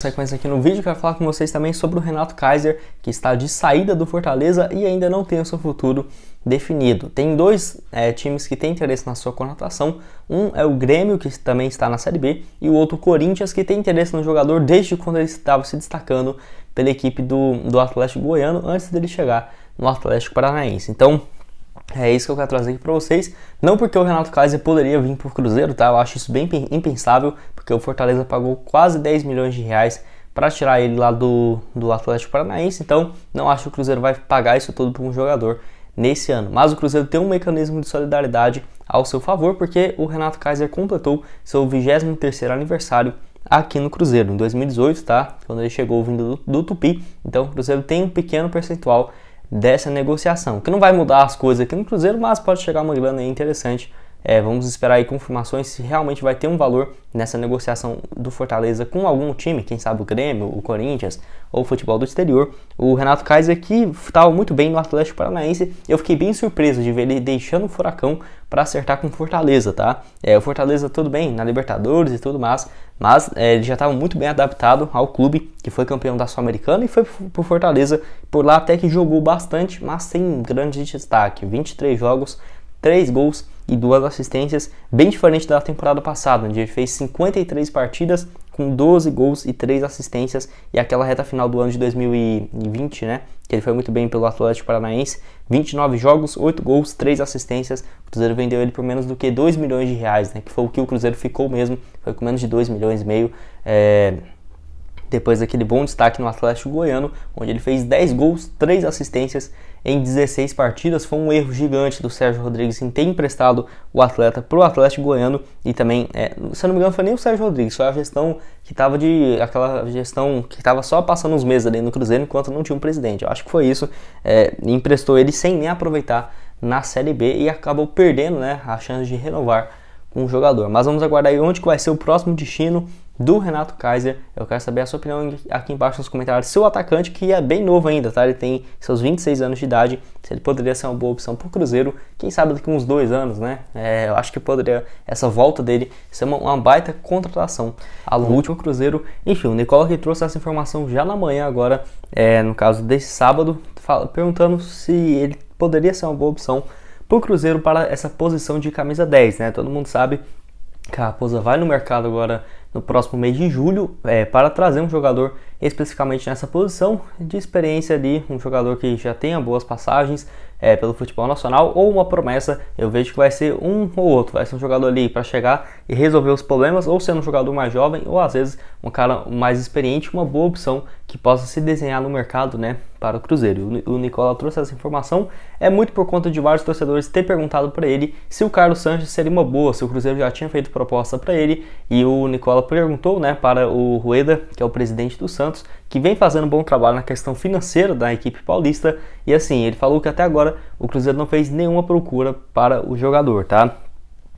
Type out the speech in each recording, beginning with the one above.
sequência aqui no vídeo, quero falar com vocês também sobre o Renato Kaiser, que está de saída do Fortaleza e ainda não tem o seu futuro definido. Tem dois é, times que têm interesse na sua contratação, um é o Grêmio, que também está na Série B, e o outro o Corinthians, que tem interesse no jogador desde quando ele estava se destacando pela equipe do, do Atlético Goiano, antes dele chegar no Atlético Paranaense. Então, é isso que eu quero trazer aqui pra vocês. Não porque o Renato Kaiser poderia vir pro Cruzeiro, tá? Eu acho isso bem impensável, porque o Fortaleza pagou quase 10 milhões de reais para tirar ele lá do, do Atlético Paranaense. Então, não acho que o Cruzeiro vai pagar isso todo para um jogador nesse ano. Mas o Cruzeiro tem um mecanismo de solidariedade ao seu favor, porque o Renato Kaiser completou seu 23º aniversário aqui no Cruzeiro, em 2018, tá? Quando ele chegou vindo do, do Tupi. Então, o Cruzeiro tem um pequeno percentual dessa negociação, que não vai mudar as coisas aqui no Cruzeiro, mas pode chegar uma grana interessante é, vamos esperar aí confirmações se realmente vai ter um valor nessa negociação do Fortaleza com algum time, quem sabe o Grêmio, o Corinthians ou o futebol do exterior. O Renato Kaiser que estava muito bem no Atlético Paranaense, eu fiquei bem surpreso de ver ele deixando o Furacão para acertar com o Fortaleza, tá? É, o Fortaleza tudo bem na Libertadores e tudo mais, mas é, ele já estava muito bem adaptado ao clube que foi campeão da Sul-Americana e foi pro Fortaleza por lá até que jogou bastante, mas sem grande destaque, 23 jogos, 3 gols e duas assistências, bem diferente da temporada passada, onde ele fez 53 partidas com 12 gols e 3 assistências e aquela reta final do ano de 2020, né, que ele foi muito bem pelo Atlético Paranaense, 29 jogos, 8 gols, 3 assistências. O Cruzeiro vendeu ele por menos do que 2 milhões de reais, né, que foi o que o Cruzeiro ficou mesmo, foi com menos de 2 milhões e meio. É depois daquele bom destaque no Atlético Goiano, onde ele fez 10 gols, 3 assistências em 16 partidas. Foi um erro gigante do Sérgio Rodrigues em ter emprestado o atleta para o Atlético Goiano e também, é, se eu não me engano, foi nem o Sérgio Rodrigues, foi a gestão que estava de. aquela gestão que estava só passando os meses ali no Cruzeiro enquanto não tinha um presidente. Eu acho que foi isso, é, emprestou ele sem nem aproveitar na Série B e acabou perdendo né, a chance de renovar com o jogador. Mas vamos aguardar aí onde que vai ser o próximo destino do Renato Kaiser. Eu quero saber a sua opinião aqui embaixo nos comentários. Seu atacante, que é bem novo ainda, tá? Ele tem seus 26 anos de idade. Se ele poderia ser uma boa opção para o Cruzeiro, quem sabe daqui uns dois anos, né? É, eu acho que poderia essa volta dele ser uma, uma baita contratação. Ao uhum. último Cruzeiro, enfim, o Nicola que trouxe essa informação já na manhã agora, é, no caso desse sábado, fala, perguntando se ele poderia ser uma boa opção para o Cruzeiro para essa posição de camisa 10, né? Todo mundo sabe que a Raposa vai no mercado agora no próximo mês de julho é, para trazer um jogador especificamente nessa posição de experiência ali, um jogador que já tenha boas passagens é, pelo futebol nacional ou uma promessa. Eu vejo que vai ser um ou outro, vai ser um jogador ali para chegar e resolver os problemas, ou sendo um jogador mais jovem, ou às vezes um cara mais experiente, uma boa opção que possa se desenhar no mercado, né? Para o Cruzeiro. O Nicola trouxe essa informação, é muito por conta de vários torcedores ter perguntado para ele se o Carlos Sanches seria uma boa, se o Cruzeiro já tinha feito proposta para ele e o Nicola ela perguntou né, para o Rueda, que é o presidente do Santos, que vem fazendo um bom trabalho na questão financeira da equipe paulista. E assim, ele falou que até agora o Cruzeiro não fez nenhuma procura para o jogador, tá?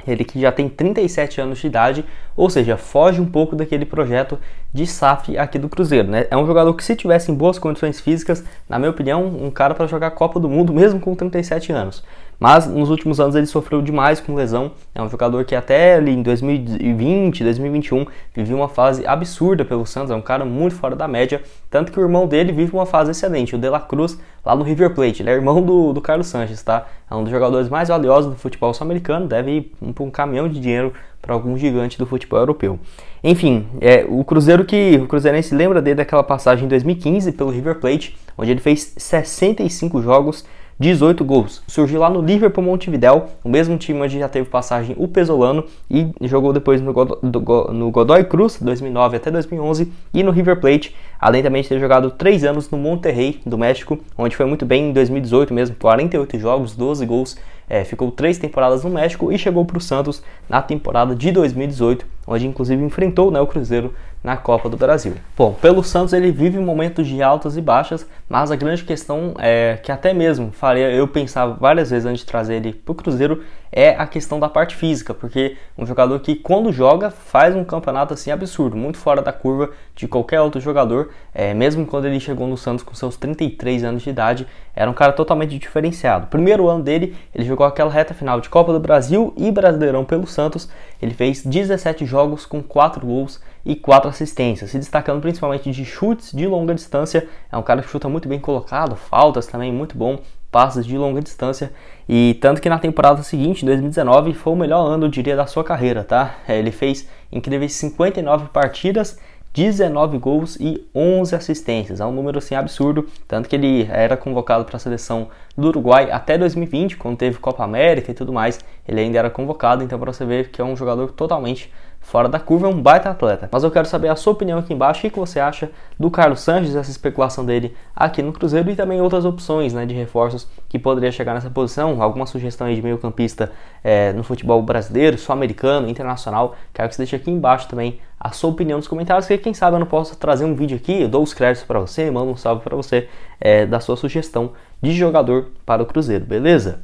Ele que já tem 37 anos de idade, ou seja, foge um pouco daquele projeto de SAF aqui do Cruzeiro, né? É um jogador que se tivesse em boas condições físicas, na minha opinião, um cara para jogar Copa do Mundo mesmo com 37 anos. Mas nos últimos anos ele sofreu demais com lesão. É um jogador que até ali em 2020, 2021 viveu uma fase absurda pelo Santos. É um cara muito fora da média. Tanto que o irmão dele vive uma fase excelente, o De La Cruz, lá no River Plate. Ele é irmão do, do Carlos Sanches, tá? É um dos jogadores mais valiosos do futebol sul-americano. Deve ir um caminhão de dinheiro para algum gigante do futebol europeu. Enfim, é, o Cruzeiro que o Cruzeirense lembra dele daquela passagem em 2015 pelo River Plate, onde ele fez 65 jogos 18 gols. Surgiu lá no Liverpool Montevidéu, o mesmo time onde já teve passagem o Pesolano e jogou depois no, do, no Godoy Cruz, 2009 até 2011, e no River Plate, além também de ter jogado 3 anos no Monterrey, do México, onde foi muito bem em 2018 mesmo, 48 jogos, 12 gols, é, ficou 3 temporadas no México e chegou para o Santos na temporada de 2018 onde inclusive enfrentou né, o Cruzeiro na Copa do Brasil. Bom, pelo Santos ele vive momentos de altas e baixas, mas a grande questão é que até mesmo faria eu pensar várias vezes antes de trazer ele para o Cruzeiro é a questão da parte física, porque um jogador que quando joga faz um campeonato assim absurdo, muito fora da curva de qualquer outro jogador, é, mesmo quando ele chegou no Santos com seus 33 anos de idade, era um cara totalmente diferenciado. Primeiro ano dele, ele jogou aquela reta final de Copa do Brasil e Brasileirão pelo Santos, ele fez 17 jogos jogos com 4 gols e 4 assistências, se destacando principalmente de chutes de longa distância. É um cara que chuta muito bem colocado, faltas também muito bom, passes de longa distância. E tanto que na temporada seguinte, 2019, foi o melhor ano, eu diria, da sua carreira, tá? É, ele fez incríveis 59 partidas 19 gols e 11 assistências. É um número assim absurdo, tanto que ele era convocado para a seleção do Uruguai até 2020, quando teve Copa América e tudo mais, ele ainda era convocado, então para você ver que é um jogador totalmente fora da curva, é um baita atleta. Mas eu quero saber a sua opinião aqui embaixo, o que você acha do Carlos Sanches, essa especulação dele aqui no Cruzeiro e também outras opções né, de reforços que poderia chegar nessa posição, alguma sugestão aí de meio campista é, no futebol brasileiro, sul-americano, internacional, quero que você deixe aqui embaixo também a sua opinião nos comentários, que quem sabe eu não posso trazer um vídeo aqui, eu dou os créditos para você, mando um salve para você é, da sua sugestão de jogador para o Cruzeiro, beleza?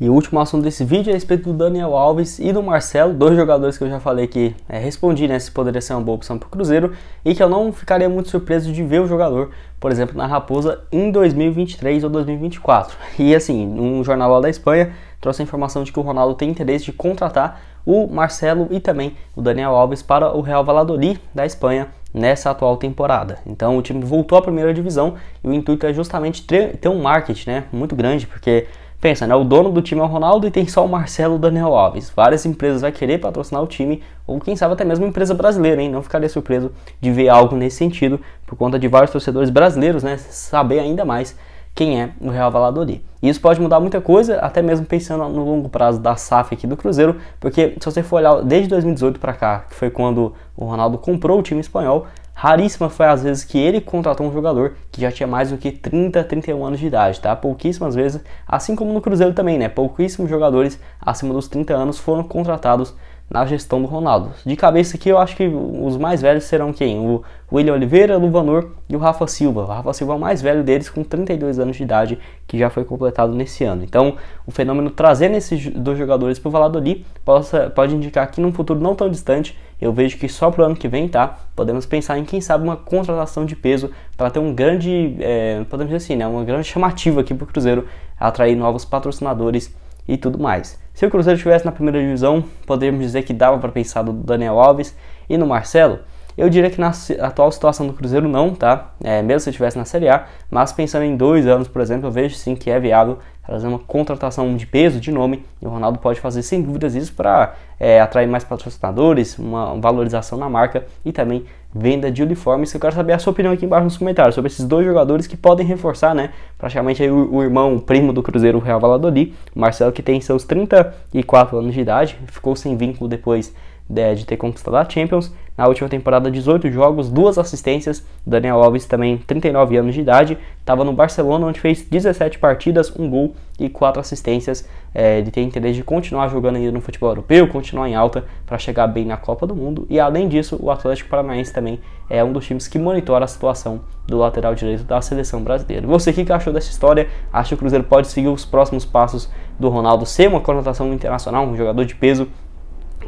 E o último assunto desse vídeo é a respeito do Daniel Alves e do Marcelo, dois jogadores que eu já falei que é, respondi né, se poderia ser uma boa opção para o Cruzeiro e que eu não ficaria muito surpreso de ver o jogador, por exemplo, na Raposa em 2023 ou 2024. E assim, um jornal da Espanha trouxe a informação de que o Ronaldo tem interesse de contratar o Marcelo e também o Daniel Alves para o Real Valladolid da Espanha nessa atual temporada. Então o time voltou à primeira divisão e o intuito é justamente ter um marketing né, muito grande, porque Pensa, né? O dono do time é o Ronaldo e tem só o Marcelo Daniel Alves. Várias empresas vão querer patrocinar o time, ou quem sabe até mesmo empresa brasileira, hein? Não ficaria surpreso de ver algo nesse sentido, por conta de vários torcedores brasileiros, né? Saber ainda mais quem é o Real Valladolid. E isso pode mudar muita coisa, até mesmo pensando no longo prazo da SAF aqui do Cruzeiro, porque se você for olhar desde 2018 para cá, que foi quando o Ronaldo comprou o time espanhol, Raríssima foi as vezes que ele contratou um jogador que já tinha mais do que 30, 31 anos de idade, tá? Pouquíssimas vezes, assim como no Cruzeiro também, né? Pouquíssimos jogadores acima dos 30 anos foram contratados na gestão do Ronaldo. De cabeça aqui, eu acho que os mais velhos serão quem? O William Oliveira, Luvanor e o Rafa Silva. O Rafa Silva é o mais velho deles, com 32 anos de idade, que já foi completado nesse ano. Então, o fenômeno trazendo esses dois jogadores para o Valladolid possa, pode indicar que num futuro não tão distante, eu vejo que só para o ano que vem, tá? Podemos pensar em, quem sabe, uma contratação de peso para ter um grande, é, podemos dizer assim, né? Uma grande chamativa aqui para o Cruzeiro, atrair novos patrocinadores e tudo mais. Se o Cruzeiro estivesse na primeira divisão, poderíamos dizer que dava para pensar no Daniel Alves e no Marcelo. Eu diria que na atual situação do Cruzeiro não, tá? É, mesmo se estivesse na Série A, mas pensando em dois anos, por exemplo, eu vejo sim que é viável trazer uma contratação de peso, de nome, e o Ronaldo pode fazer sem dúvidas isso para é, atrair mais patrocinadores, uma valorização na marca e também venda de uniformes. Que eu quero saber a sua opinião aqui embaixo nos comentários sobre esses dois jogadores que podem reforçar, né? Praticamente aí o, o irmão, o primo do Cruzeiro, o Real Valladolid, o Marcelo, que tem seus 34 anos de idade, ficou sem vínculo depois de, de ter conquistado a Champions. Na última temporada, 18 jogos, duas assistências. Daniel Alves, também 39 anos de idade, estava no Barcelona, onde fez 17 partidas, um gol e quatro assistências. É, ele tem interesse de continuar jogando ainda no futebol europeu, continuar em alta para chegar bem na Copa do Mundo. E além disso, o Atlético Paranaense também é um dos times que monitora a situação do lateral direito da seleção brasileira. Você que achou dessa história? Acha que o Cruzeiro pode seguir os próximos passos do Ronaldo ser uma conotação internacional, um jogador de peso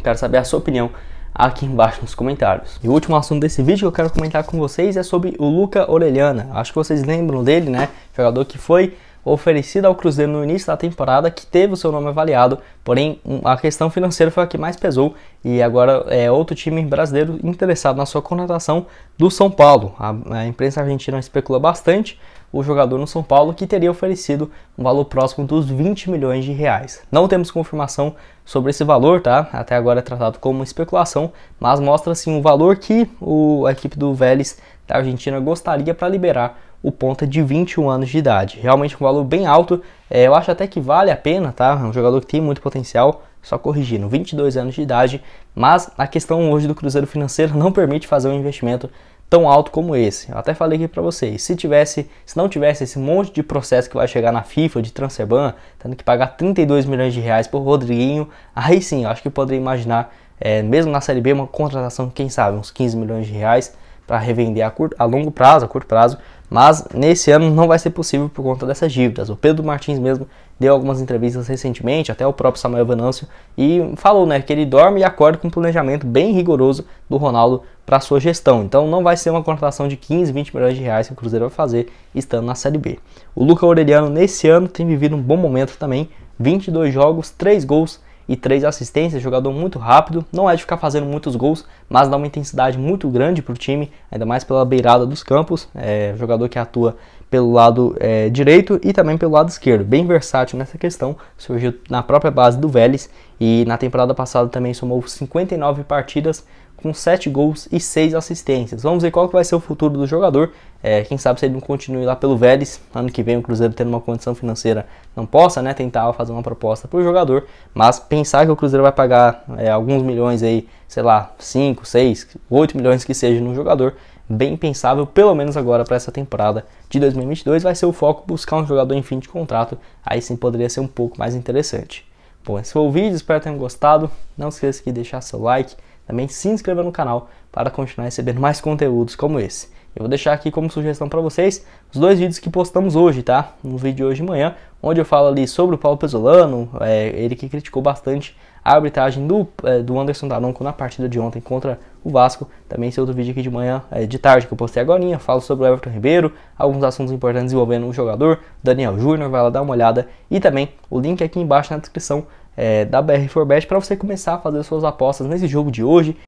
Quero saber a sua opinião aqui embaixo nos comentários. E o último assunto desse vídeo que eu quero comentar com vocês é sobre o Luca Orellana. Acho que vocês lembram dele, né? Jogador que foi oferecido ao Cruzeiro no início da temporada, que teve o seu nome avaliado, porém a questão financeira foi a que mais pesou e agora é outro time brasileiro interessado na sua contratação do São Paulo. A, a imprensa argentina especula bastante, o jogador no São Paulo, que teria oferecido um valor próximo dos 20 milhões de reais. Não temos confirmação sobre esse valor, tá? Até agora é tratado como especulação, mas mostra assim o valor que o, a equipe do Vélez da Argentina gostaria para liberar o ponta de 21 anos de idade. Realmente um valor bem alto, é, eu acho até que vale a pena, tá? É um jogador que tem muito potencial, só corrigindo, 22 anos de idade, mas a questão hoje do Cruzeiro financeiro não permite fazer um investimento tão alto como esse. Eu até falei aqui para vocês, se tivesse, se não tivesse esse monte de processo que vai chegar na FIFA de Transeban, tendo que pagar 32 milhões de reais por Rodriguinho, aí sim, eu acho que poderia imaginar, é, mesmo na Série B, uma contratação, quem sabe, uns 15 milhões de reais para revender a, curto, a longo prazo, a curto prazo, mas nesse ano não vai ser possível por conta dessas dívidas. O Pedro Martins mesmo deu algumas entrevistas recentemente, até o próprio Samuel Venâncio, e falou né, que ele dorme e acorda com um planejamento bem rigoroso do Ronaldo para sua gestão. Então não vai ser uma contratação de 15, 20 milhões de reais que o Cruzeiro vai fazer estando na Série B. O Luca Aureliano nesse ano tem vivido um bom momento também, 22 jogos, 3 gols, e 3 assistências, jogador muito rápido, não é de ficar fazendo muitos gols, mas dá uma intensidade muito grande para o time, ainda mais pela beirada dos campos, é jogador que atua pelo lado é, direito e também pelo lado esquerdo. Bem versátil nessa questão, surgiu na própria base do Vélez e na temporada passada também somou 59 partidas com 7 gols e 6 assistências. Vamos ver qual que vai ser o futuro do jogador. É, quem sabe se ele não continue lá pelo Vélez, ano que vem o Cruzeiro tendo uma condição financeira não possa, né, tentar fazer uma proposta para o jogador, mas pensar que o Cruzeiro vai pagar é, alguns milhões aí, sei lá, 5, 6, 8 milhões que seja no jogador, bem pensável, pelo menos agora para essa temporada de 2022, vai ser o foco buscar um jogador em fim de contrato, aí sim poderia ser um pouco mais interessante. Bom, esse foi o vídeo, espero que tenham gostado, não se esqueça de deixar seu like, também se inscreva no canal para continuar recebendo mais conteúdos como esse. Eu vou deixar aqui como sugestão para vocês os dois vídeos que postamos hoje, tá? Um vídeo de hoje de manhã, onde eu falo ali sobre o Paulo Pesolano, é, ele que criticou bastante a arbitragem do, é, do Anderson Daronco na partida de ontem contra o Vasco. Também esse outro vídeo aqui de manhã, é, de tarde, que eu postei agora, falo sobre o Everton Ribeiro, alguns assuntos importantes envolvendo o jogador, Daniel Júnior, vai lá dar uma olhada. E também o link aqui embaixo na descrição é, da BR4Bet para você começar a fazer suas apostas nesse jogo de hoje